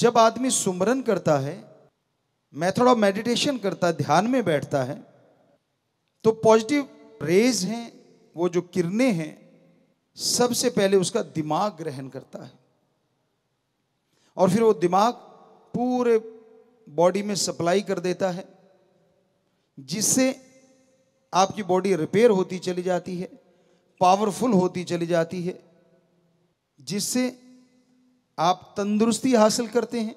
जब आदमी सुमरन करता है मेथड ऑफ मेडिटेशन करता है ध्यान में बैठता है तो पॉजिटिव रेज हैं वो जो किरणें हैं सबसे पहले उसका दिमाग ग्रहण करता है और फिर वो दिमाग पूरे बॉडी में सप्लाई कर देता है जिससे आपकी बॉडी रिपेयर होती चली जाती है पावरफुल होती चली जाती है जिससे आप तंदुरुस्ती हासिल करते हैं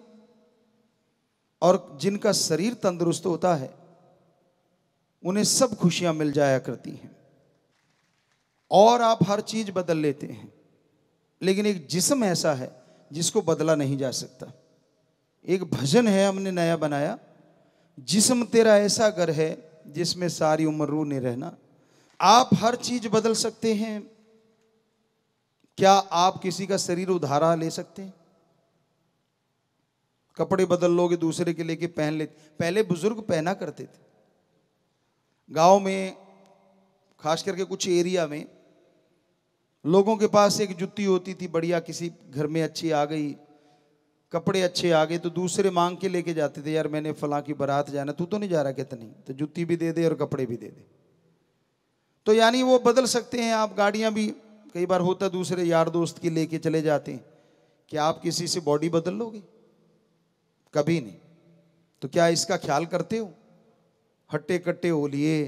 और जिनका शरीर तंदुरुस्त होता है उन्हें सब खुशियां मिल जाया करती हैं और आप हर चीज़ बदल लेते हैं लेकिन एक जिसम ऐसा है जिसको बदला नहीं जा सकता एक भजन है हमने नया बनाया जिसम तेरा ऐसा घर है जिसमें सारी उम्र रू नहीं रहना आप हर चीज़ बदल सकते हैं क्या आप किसी का शरीर उधारा ले सकते हैं कपड़े बदल लोगे दूसरे के लेके पहन लेते पहले बुजुर्ग पहना करते थे गांव में खास करके कुछ एरिया में लोगों के पास एक जुत्ती होती थी बढ़िया किसी घर में अच्छी आ गई कपड़े अच्छे आ गए तो दूसरे मांग के लेके जाते थे यार मैंने फला की बारात जाना तू तो नहीं जा रहा कहते नहीं तो जुत्ती भी दे दे और कपड़े भी दे दे तो यानी वो बदल सकते हैं आप गाड़ियां भी कई बार होता दूसरे यार दोस्त की लेके चले जाते हैं कि आप किसी से बॉडी बदल लोगे कभी नहीं तो क्या इसका ख्याल करते हो हट्टे कट्टे हो लिए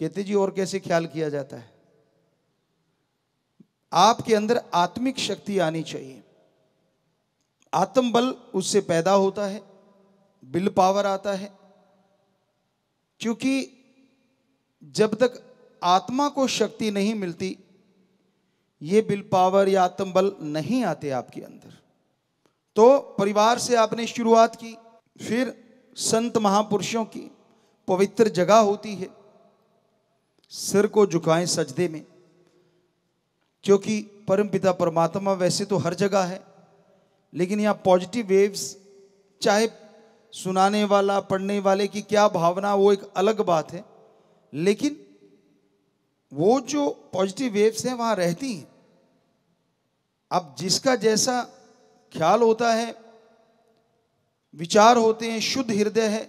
कहते जी और कैसे ख्याल किया जाता है आपके अंदर आत्मिक शक्ति आनी चाहिए आत्मबल उससे पैदा होता है बिल पावर आता है क्योंकि जब तक आत्मा को शक्ति नहीं मिलती ये बिल पावर या आत्म बल नहीं आते आपके अंदर तो परिवार से आपने शुरुआत की फिर संत महापुरुषों की पवित्र जगह होती है सिर को झुकाएं सजदे में क्योंकि परमपिता परमात्मा वैसे तो हर जगह है लेकिन यहाँ पॉजिटिव वेव्स चाहे सुनाने वाला पढ़ने वाले की क्या भावना वो एक अलग बात है लेकिन वो जो पॉजिटिव वेव्स हैं वहाँ रहती हैं अब जिसका जैसा ख्याल होता है विचार होते हैं शुद्ध हृदय है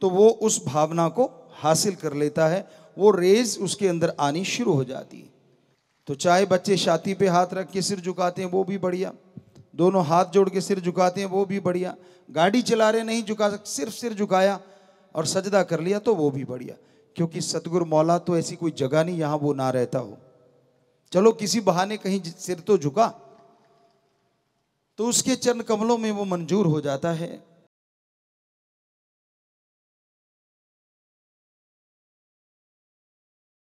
तो वो उस भावना को हासिल कर लेता है वो रेज उसके अंदर आनी शुरू हो जाती है तो चाहे बच्चे छाती पे हाथ रख के सिर झुकाते हैं वो भी बढ़िया दोनों हाथ जोड़ के सिर झुकाते हैं वो भी बढ़िया गाड़ी चला रहे नहीं झुका सकते सिर्फ सिर झुकाया और सजदा कर लिया तो वो भी बढ़िया क्योंकि सतगुरु मौला तो ऐसी कोई जगह नहीं यहाँ वो ना रहता हो चलो किसी बहाने कहीं सिर तो झुका तो उसके चरण कमलों में वो मंजूर हो जाता है